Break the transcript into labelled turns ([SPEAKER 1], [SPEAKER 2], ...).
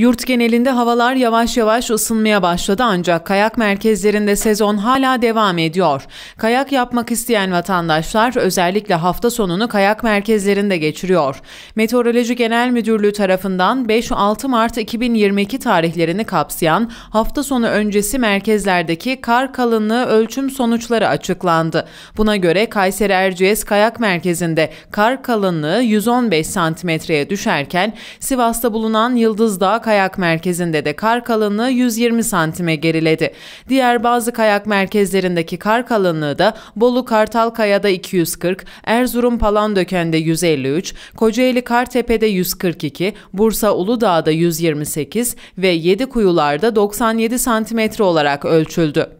[SPEAKER 1] Yurt genelinde havalar yavaş yavaş ısınmaya başladı ancak kayak merkezlerinde sezon hala devam ediyor. Kayak yapmak isteyen vatandaşlar özellikle hafta sonunu kayak merkezlerinde geçiriyor. Meteoroloji Genel Müdürlüğü tarafından 5-6 Mart 2022 tarihlerini kapsayan hafta sonu öncesi merkezlerdeki kar kalınlığı ölçüm sonuçları açıklandı. Buna göre Kayseri Erciyes Kayak Merkezi'nde kar kalınlığı 115 santimetreye düşerken Sivas'ta bulunan Yıldız Dağı kayak merkezinde de kar kalınlığı 120 santime geriledi. Diğer bazı kayak merkezlerindeki kar kalınlığı da Bolu Kartalkaya'da 240, Erzurum Palandöken'de 153, Kocaeli Kartepe'de 142, Bursa Uludağ'da 128 ve 7 kuyularda 97 santimetre olarak ölçüldü.